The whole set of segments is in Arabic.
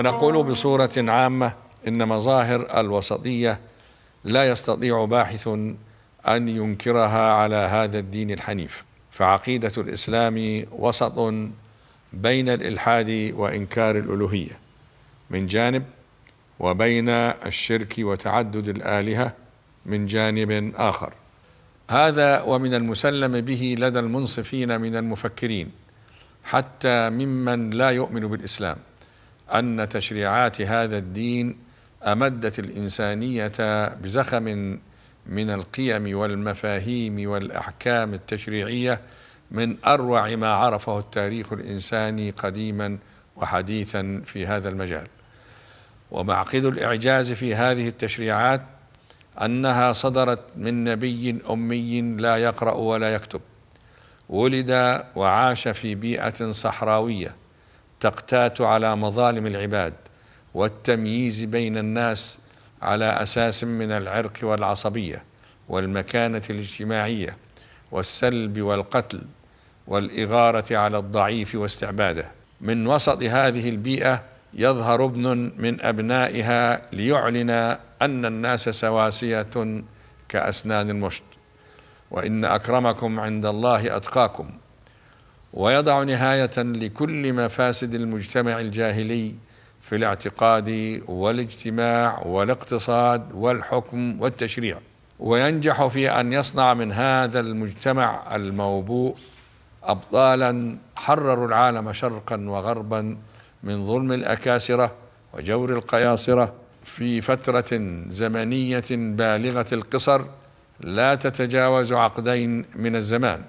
ونقول بصورة عامة إن مظاهر الوسطية لا يستطيع باحث أن ينكرها على هذا الدين الحنيف فعقيدة الإسلام وسط بين الإلحاد وإنكار الألوهية من جانب وبين الشرك وتعدد الآلهة من جانب آخر هذا ومن المسلم به لدى المنصفين من المفكرين حتى ممن لا يؤمن بالإسلام ان تشريعات هذا الدين امدت الانسانيه بزخم من القيم والمفاهيم والاحكام التشريعيه من اروع ما عرفه التاريخ الانساني قديما وحديثا في هذا المجال ومعقد الاعجاز في هذه التشريعات انها صدرت من نبي امي لا يقرا ولا يكتب ولد وعاش في بيئه صحراويه تقتات على مظالم العباد والتمييز بين الناس على اساس من العرق والعصبيه والمكانه الاجتماعيه والسلب والقتل والاغاره على الضعيف واستعباده من وسط هذه البيئه يظهر ابن من ابنائها ليعلن ان الناس سواسيه كاسنان المشط وان اكرمكم عند الله اتقاكم ويضع نهايه لكل مفاسد المجتمع الجاهلي في الاعتقاد والاجتماع والاقتصاد والحكم والتشريع وينجح في ان يصنع من هذا المجتمع الموبوء ابطالا حرروا العالم شرقا وغربا من ظلم الاكاسره وجور القياصره في فتره زمنيه بالغه القصر لا تتجاوز عقدين من الزمان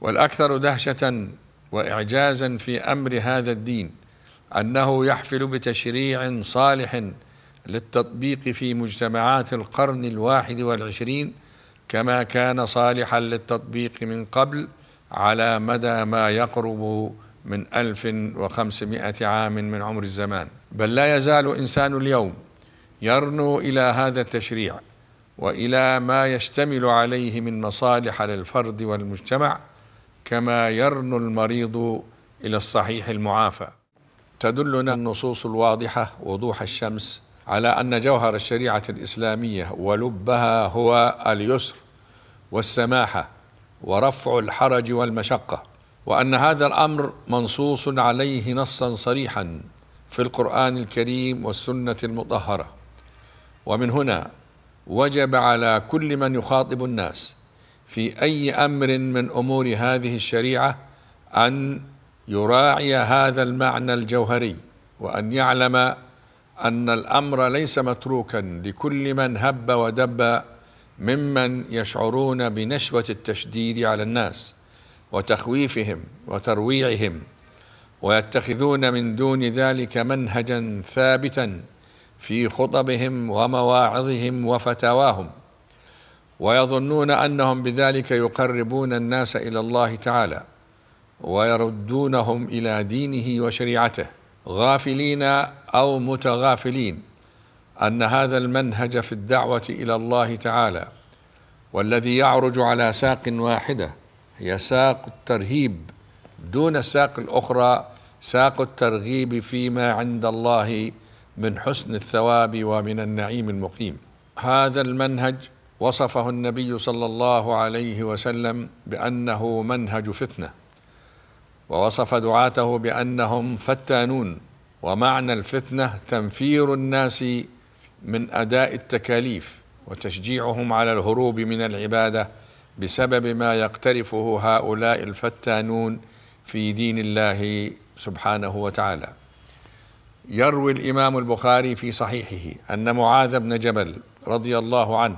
والاكثر دهشه واعجازا في امر هذا الدين انه يحفل بتشريع صالح للتطبيق في مجتمعات القرن الواحد والعشرين كما كان صالحا للتطبيق من قبل على مدى ما يقرب من 1500 عام من عمر الزمان بل لا يزال إنسان اليوم يرنو إلى هذا التشريع وإلى ما يشتمل عليه من مصالح للفرد والمجتمع كما يرنو المريض إلى الصحيح المعافى تدلنا النصوص الواضحة وضوح الشمس على أن جوهر الشريعة الإسلامية ولبها هو اليسر والسماحة ورفع الحرج والمشقة وأن هذا الأمر منصوص عليه نصا صريحا في القرآن الكريم والسنة المطهرة ومن هنا وجب على كل من يخاطب الناس في اي امر من امور هذه الشريعه ان يراعي هذا المعنى الجوهري وان يعلم ان الامر ليس متروكا لكل من هب ودب ممن يشعرون بنشوه التشديد على الناس وتخويفهم وترويعهم ويتخذون من دون ذلك منهجا ثابتا في خطبهم ومواعظهم وفتاواهم ويظنون انهم بذلك يقربون الناس الى الله تعالى ويردونهم الى دينه وشريعته غافلين او متغافلين ان هذا المنهج في الدعوه الى الله تعالى والذي يعرج على ساق واحده هي ساق الترهيب دون الساق الاخرى ساق الترغيب فيما عند الله من حسن الثواب ومن النعيم المقيم هذا المنهج وصفه النبي صلى الله عليه وسلم بانه منهج فتنه ووصف دعاته بانهم فتانون ومعنى الفتنه تنفير الناس من اداء التكاليف وتشجيعهم على الهروب من العباده بسبب ما يقترفه هؤلاء الفتانون في دين الله سبحانه وتعالى يروي الامام البخاري في صحيحه ان معاذ بن جبل رضي الله عنه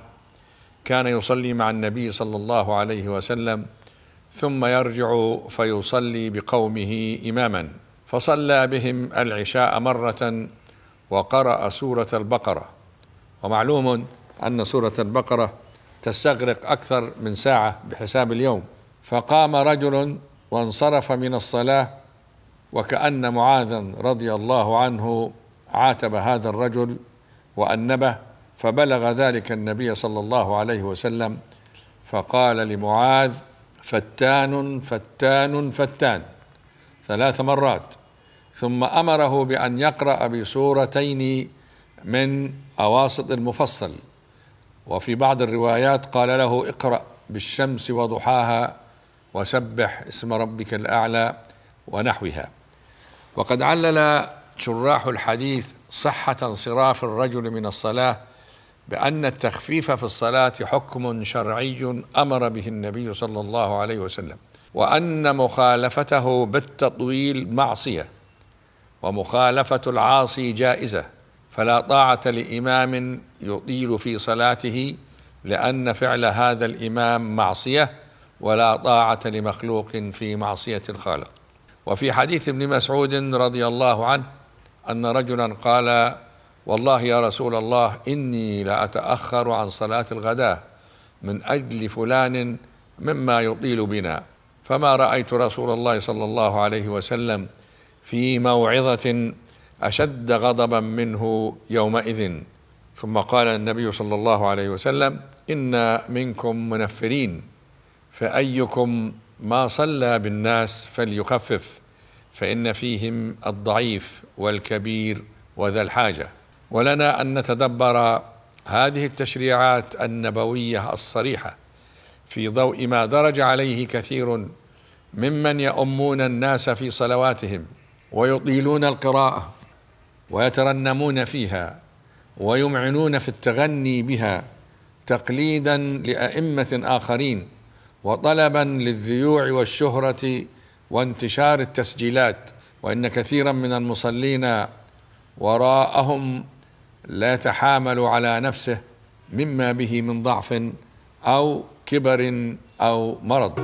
كان يصلي مع النبي صلى الله عليه وسلم ثم يرجع فيصلي بقومه إماما فصلى بهم العشاء مرة وقرأ سورة البقرة ومعلوم أن سورة البقرة تستغرق أكثر من ساعة بحساب اليوم فقام رجل وانصرف من الصلاة وكأن معاذا رضي الله عنه عاتب هذا الرجل وأنبه فبلغ ذلك النبي صلى الله عليه وسلم فقال لمعاذ فتان فتان فتان ثلاث مرات ثم امره بان يقرا بسورتين من اواسط المفصل وفي بعض الروايات قال له اقرا بالشمس وضحاها وسبح اسم ربك الاعلى ونحوها وقد علل شراح الحديث صحه انصراف الرجل من الصلاه بأن التخفيف في الصلاة حكم شرعي أمر به النبي صلى الله عليه وسلم وأن مخالفته بالتطويل معصية ومخالفة العاصي جائزة فلا طاعة لإمام يطيل في صلاته لأن فعل هذا الإمام معصية ولا طاعة لمخلوق في معصية الخالق وفي حديث ابن مسعود رضي الله عنه أن رجلا قال والله يا رسول الله إني لأتأخر عن صلاة الغداة من أجل فلان مما يطيل بنا فما رأيت رسول الله صلى الله عليه وسلم في موعظة أشد غضبا منه يومئذ ثم قال النبي صلى الله عليه وسلم إن منكم منفرين فأيكم ما صلى بالناس فليخفف فإن فيهم الضعيف والكبير وذا الحاجة ولنا أن نتدبر هذه التشريعات النبوية الصريحة في ضوء ما درج عليه كثير ممن يؤمون الناس في صلواتهم ويطيلون القراءة ويترنمون فيها ويمعنون في التغني بها تقليدا لأئمة آخرين وطلبا للذيوع والشهرة وانتشار التسجيلات وإن كثيرا من المصلين وراءهم لا يتحامل على نفسه مما به من ضعف او كبر او مرض